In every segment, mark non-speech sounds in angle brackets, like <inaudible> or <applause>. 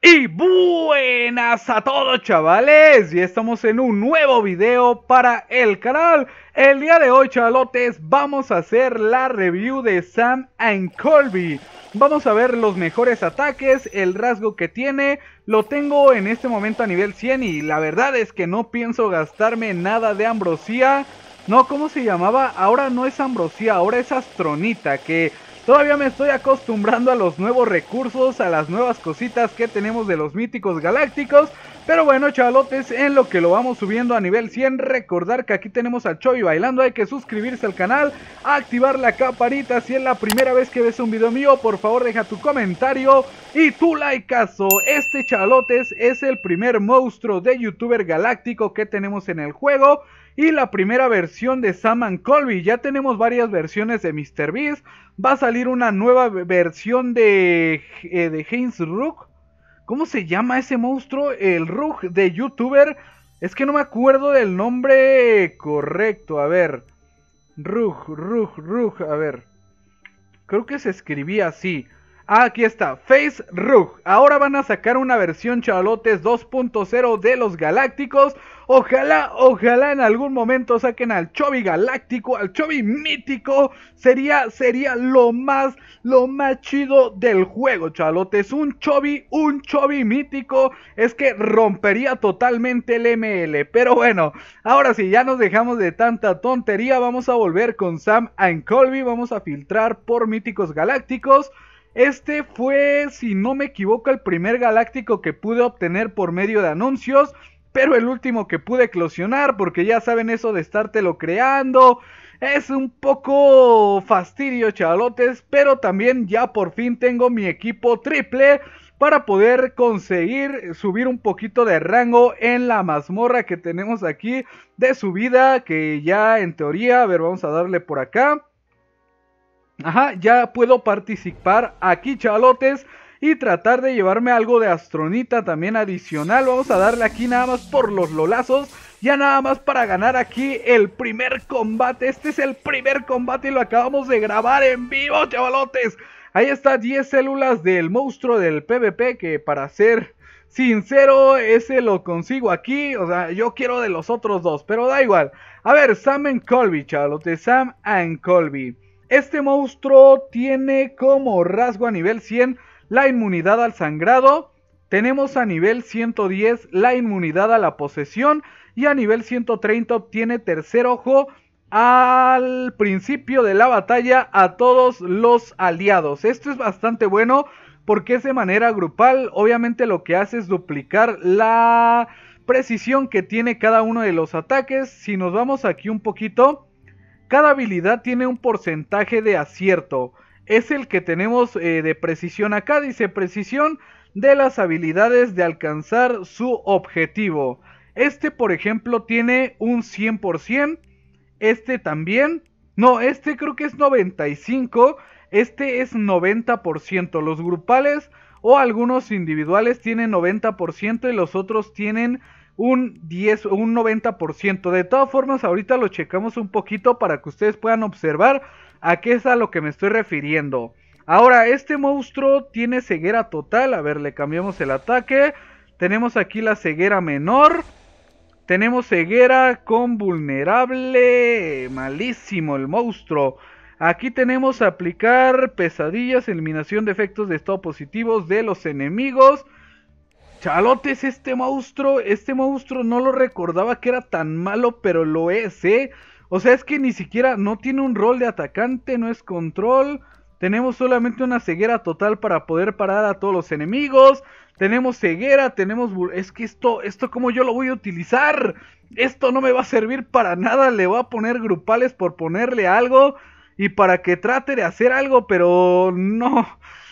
Y buenas a todos chavales, y estamos en un nuevo video para el canal El día de hoy chalotes vamos a hacer la review de Sam and Colby Vamos a ver los mejores ataques, el rasgo que tiene Lo tengo en este momento a nivel 100 y la verdad es que no pienso gastarme nada de ambrosía No, ¿cómo se llamaba? Ahora no es ambrosía, ahora es astronita que... Todavía me estoy acostumbrando a los nuevos recursos, a las nuevas cositas que tenemos de los míticos galácticos. Pero bueno, chalotes, en lo que lo vamos subiendo a nivel 100, recordar que aquí tenemos a Choy bailando. Hay que suscribirse al canal, activar la caparita. Si es la primera vez que ves un video mío, por favor deja tu comentario y tu likeazo. Este chalotes es el primer monstruo de youtuber galáctico que tenemos en el juego y la primera versión de Sam Colby. Ya tenemos varias versiones de Mr. Beast. Va a salir una nueva versión de, eh, de Heinz Rook. ¿Cómo se llama ese monstruo? El Rook de YouTuber. Es que no me acuerdo del nombre correcto. A ver. Rook, Rook, Rook. A ver. Creo que se escribía así. Ah, aquí está, Face Rug. Ahora van a sacar una versión Chalotes 2.0 de los Galácticos. Ojalá, ojalá en algún momento saquen al Chobi Galáctico, al Chobi Mítico. Sería, sería lo más, lo más chido del juego, chalotes. Un Chobi, un Chobi Mítico. Es que rompería totalmente el ML. Pero bueno, ahora sí, ya nos dejamos de tanta tontería. Vamos a volver con Sam and Colby. Vamos a filtrar por Míticos Galácticos. Este fue, si no me equivoco, el primer galáctico que pude obtener por medio de anuncios, pero el último que pude eclosionar, porque ya saben eso de estártelo creando. Es un poco fastidio, chavalotes, pero también ya por fin tengo mi equipo triple para poder conseguir subir un poquito de rango en la mazmorra que tenemos aquí de subida, que ya en teoría, a ver, vamos a darle por acá. Ajá, ya puedo participar aquí, chalotes. Y tratar de llevarme algo de astronita también adicional. Vamos a darle aquí nada más por los lolazos. Ya nada más para ganar aquí el primer combate. Este es el primer combate y lo acabamos de grabar en vivo, chavalotes. Ahí está 10 células del monstruo del PvP que para ser sincero, ese lo consigo aquí. O sea, yo quiero de los otros dos, pero da igual. A ver, Sam and Colby, chavalotes. Sam and Colby. Este monstruo tiene como rasgo a nivel 100 la inmunidad al sangrado. Tenemos a nivel 110 la inmunidad a la posesión y a nivel 130 obtiene tercer ojo al principio de la batalla a todos los aliados. Esto es bastante bueno porque es de manera grupal. Obviamente lo que hace es duplicar la precisión que tiene cada uno de los ataques. Si nos vamos aquí un poquito, cada habilidad tiene un porcentaje de acierto. Es el que tenemos eh, de precisión acá. Dice precisión de las habilidades de alcanzar su objetivo. Este, por ejemplo, tiene un 100%. Este también. No, este creo que es 95%. Este es 90%. Los grupales o algunos individuales tienen 90% y los otros tienen un 10 o un 90%. De todas formas, ahorita lo checamos un poquito para que ustedes puedan observar a qué es a lo que me estoy refiriendo. Ahora, este monstruo tiene ceguera total. A ver, le cambiamos el ataque. Tenemos aquí la ceguera menor. Tenemos ceguera con vulnerable. Malísimo el monstruo. Aquí tenemos aplicar pesadillas, eliminación de efectos de estado positivos de los enemigos. Chalotes, este monstruo, este monstruo no lo recordaba que era tan malo, pero lo es, ¿eh? O sea, es que ni siquiera no tiene un rol de atacante, no es control. Tenemos solamente una ceguera total para poder parar a todos los enemigos. Tenemos ceguera, tenemos... Es que esto, esto como yo lo voy a utilizar. Esto no me va a servir para nada. Le voy a poner grupales por ponerle algo. Y para que trate de hacer algo, pero no.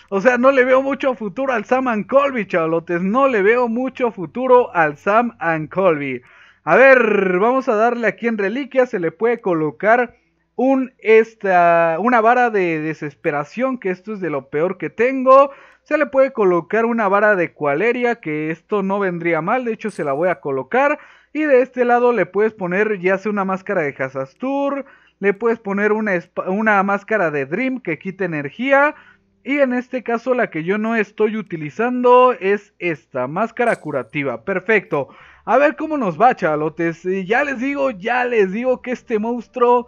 O sea, no le veo mucho futuro al Sam Colby, chavalotes. No le veo mucho futuro al Sam and Colby. A ver, vamos a darle aquí en reliquia. Se le puede colocar un esta, una vara de desesperación, que esto es de lo peor que tengo. Se le puede colocar una vara de cualeria, que esto no vendría mal. De hecho, se la voy a colocar. Y de este lado le puedes poner ya sea una máscara de Hazastur. Le puedes poner una, una máscara de Dream que quita energía. Y en este caso la que yo no estoy utilizando es esta, máscara curativa. Perfecto. A ver cómo nos va, chalotes, Y eh, ya les digo, ya les digo que este monstruo...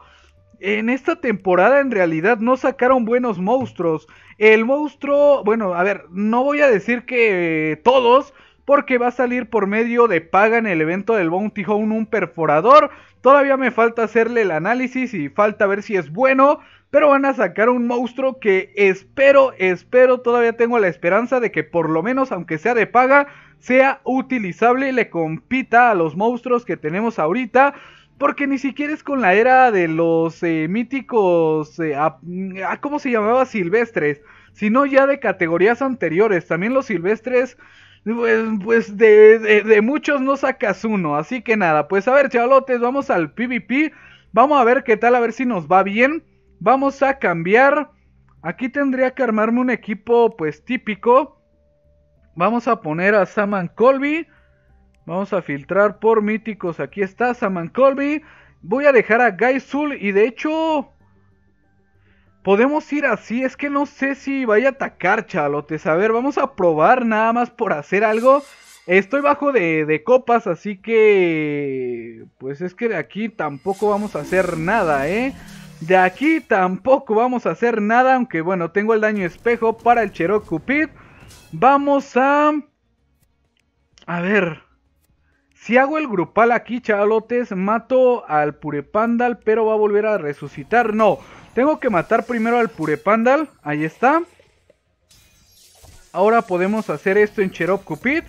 En esta temporada en realidad no sacaron buenos monstruos. El monstruo, bueno, a ver, no voy a decir que eh, todos, porque va a salir por medio de paga en el evento del Bounty Home un perforador. Todavía me falta hacerle el análisis y falta ver si es bueno. Pero van a sacar un monstruo que espero, espero, todavía tengo la esperanza de que por lo menos, aunque sea de paga, sea utilizable y le compita a los monstruos que tenemos ahorita. Porque ni siquiera es con la era de los eh, míticos, eh, mm, ah, ¿cómo se llamaba? Silvestres. Sino ya de categorías anteriores. También los silvestres pues, pues de, de, muchos no sacas uno. Así que nada, pues a ver, chavalotes, vamos al PvP. Vamos a ver qué tal, a ver si nos va bien. Vamos a cambiar. Aquí tendría que armarme un equipo pues típico. Vamos a poner a Saman Colby. Vamos a filtrar por míticos. Aquí está Saman Colby. Voy a dejar a Gaisul y de hecho... Podemos ir así, es que no sé si vaya a atacar chalote. A ver, vamos a probar nada más por hacer algo. Estoy bajo de, de copas, así que... Pues es que de aquí tampoco vamos a hacer nada, ¿eh? De aquí tampoco vamos a hacer nada, aunque bueno, tengo el daño espejo para el Cherokee Cupid. Vamos a... A ver... Si hago el grupal aquí, chavalotes, mato al Purepandal, pero va a volver a resucitar. No, tengo que matar primero al Purepandal. Ahí está. Ahora podemos hacer esto en Cherop Cupid.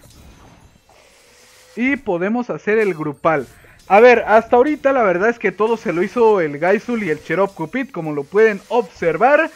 Y podemos hacer el grupal. A ver, hasta ahorita la verdad es que todo se lo hizo el Gaisul y el Cherop Cupid, como lo pueden observar.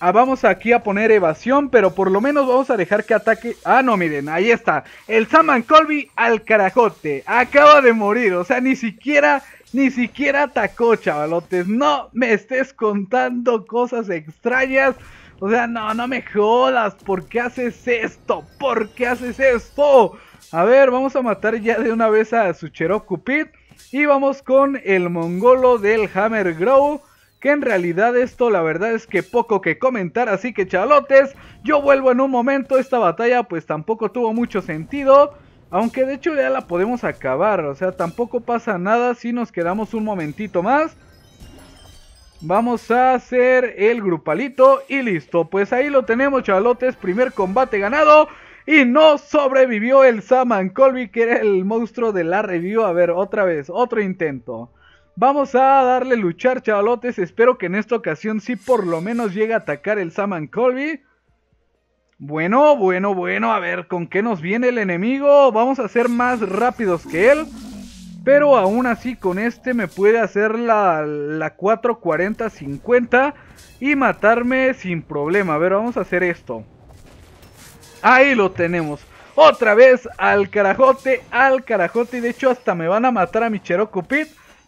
Ah, vamos aquí a poner evasión, pero por lo menos vamos a dejar que ataque. Ah, no, miren, ahí está. El Saman Colby al carajote. Acaba de morir, o sea, ni siquiera, ni siquiera atacó, chavalotes. No me estés contando cosas extrañas. O sea, no, no me jodas. ¿Por qué haces esto? ¿Por qué haces esto? A ver, vamos a matar ya de una vez a su Cherokee Cupid. Y vamos con el mongolo del Hammer Grow. Que en realidad esto la verdad es que poco que comentar. Así que chalotes, yo vuelvo en un momento. Esta batalla pues tampoco tuvo mucho sentido. Aunque de hecho ya la podemos acabar. O sea, tampoco pasa nada si nos quedamos un momentito más. Vamos a hacer el grupalito y listo. Pues ahí lo tenemos, chalotes. Primer combate ganado. Y no sobrevivió el Saman Colby, que era el monstruo de la review. A ver, otra vez, otro intento. Vamos a darle luchar, chavalotes. Espero que en esta ocasión sí por lo menos llegue a atacar el Saman Colby. Bueno, bueno, bueno. A ver, ¿con qué nos viene el enemigo? Vamos a ser más rápidos que él. Pero aún así con este me puede hacer la, la 440-50 y matarme sin problema. A ver, vamos a hacer esto. Ahí lo tenemos. Otra vez al carajote, al carajote. De hecho, hasta me van a matar a mi Chero Cupid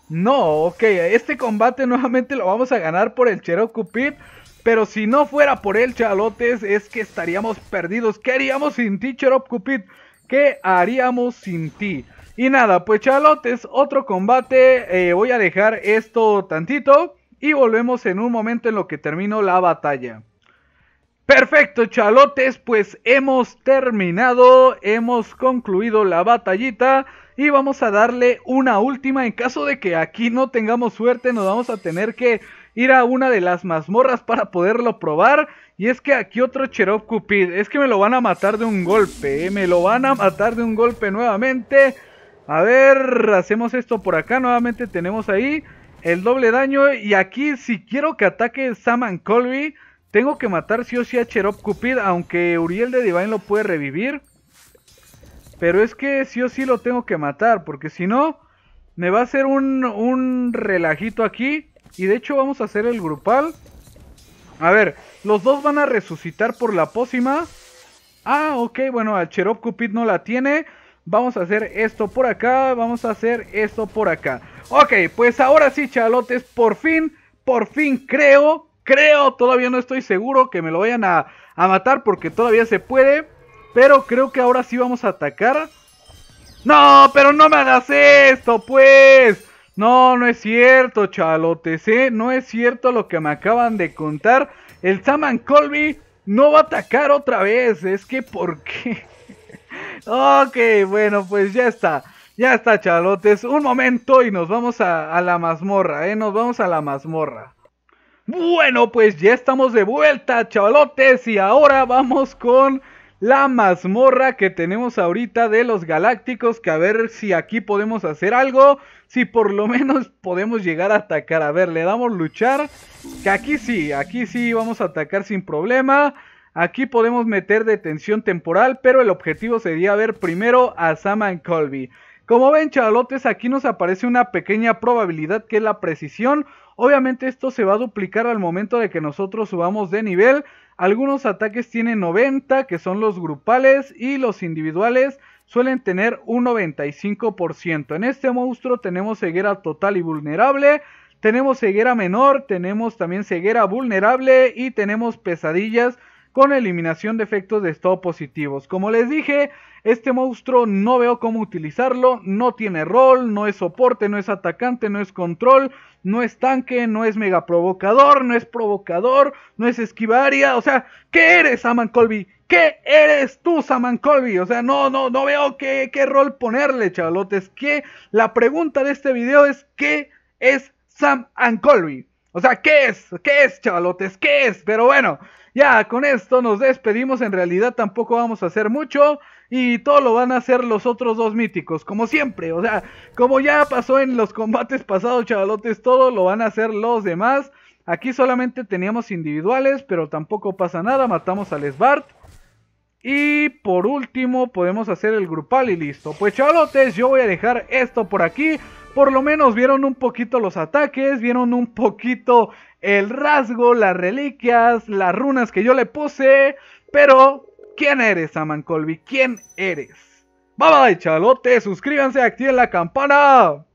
No, ok. Este combate nuevamente lo vamos a ganar por el Chero Cupid Pero si no fuera por él, chalotes, es que estaríamos perdidos. ¿Qué haríamos sin ti, Chero Cupid? ¿Qué haríamos sin ti? Y nada, pues chalotes, otro combate. Eh, voy a dejar esto tantito. Y volvemos en un momento en lo que termino la batalla. Perfecto, chalotes, pues hemos terminado, hemos concluido la batallita y vamos a darle una última en caso de que aquí no tengamos suerte, nos vamos a tener que ir a una de las mazmorras para poderlo probar. Y es que aquí otro Cherub Cupid, es que me lo van a matar de un golpe, eh, me lo van a matar de un golpe nuevamente. A ver, hacemos esto por acá, nuevamente tenemos ahí el doble daño y aquí si quiero que ataque Saman Colby... Tengo que matar sí o sí a Cherop Cupid, aunque Uriel de Divine lo puede revivir. Pero es que sí o sí lo tengo que matar, porque si no, me va a hacer un, relajito aquí. Y de hecho vamos a hacer el grupal. A ver, los dos van a resucitar por la pócima. Ah, ok, bueno, a Cherop Cupid no la tiene. Vamos a hacer esto por acá, vamos a hacer esto por acá. Ok, pues ahora sí, chalotes, por fin, por fin creo creo, todavía no estoy seguro que me lo vayan a, matar porque todavía se puede. Pero creo que ahora sí vamos a atacar. No, pero no me hagas esto, pues. No, no es cierto, chalotes, No es cierto lo que me acaban de contar. El Saman Colby no va a atacar otra vez. Es que, ¿por qué? <laughs> ok, bueno, pues ya está. Ya está, chalotes. Un momento y nos vamos a, a la mazmorra, ¿eh? Nos vamos a la mazmorra. Bueno, pues ya estamos de vuelta, chavalotes, y ahora vamos con la mazmorra que tenemos ahorita de los galácticos, que a ver si aquí podemos hacer algo, si por lo <laughs> menos podemos llegar a atacar. A ver, le damos luchar, que aquí sí, aquí sí vamos a atacar sin problema. Aquí podemos meter detención temporal, pero el objetivo sería ver primero a Saman Colby. Como ven, chavalotes, aquí nos aparece una pequeña probabilidad que es la precisión. Obviamente esto se va a duplicar al momento de que nosotros subamos de nivel. Algunos ataques tienen 90, que son los grupales, y los individuales suelen tener un 95%. En este monstruo tenemos ceguera total y vulnerable, tenemos ceguera menor, tenemos también ceguera vulnerable y tenemos pesadillas con eliminación de efectos de estado positivos. Como les dije, este monstruo no veo cómo utilizarlo, no tiene rol, no es soporte, no es atacante, no es control, no es tanque, no es mega provocador, no es provocador, no es esquivaria, o sea, ¿qué eres Saman Colby? ¿Qué eres tú, Saman Colby? O sea, no, no, no veo qué, rol ponerle, chavalotes. Que la pregunta de este video es: ¿qué es Sam Colby? O sea, ¿qué es? ¿Qué es, chavalotes? ¿Qué es? Pero bueno, ya, con esto nos despedimos. En realidad tampoco vamos a hacer mucho. Y todo lo van a hacer los otros dos míticos, como siempre. O sea, como ya pasó en los combates pasados, chavalotes, todo lo van a hacer los demás. Aquí solamente teníamos individuales, pero tampoco pasa nada. Matamos al Svart. Y por último podemos hacer el grupal y listo. Pues chavalotes, yo voy a dejar esto por aquí. Por lo menos vieron un poquito los ataques, vieron un poquito el rasgo, las reliquias, las runas que yo le puse. Pero, ¿quién eres, Aman Colby? ¿Quién eres? Bye bye, chalote. Suscríbanse, activen la campana.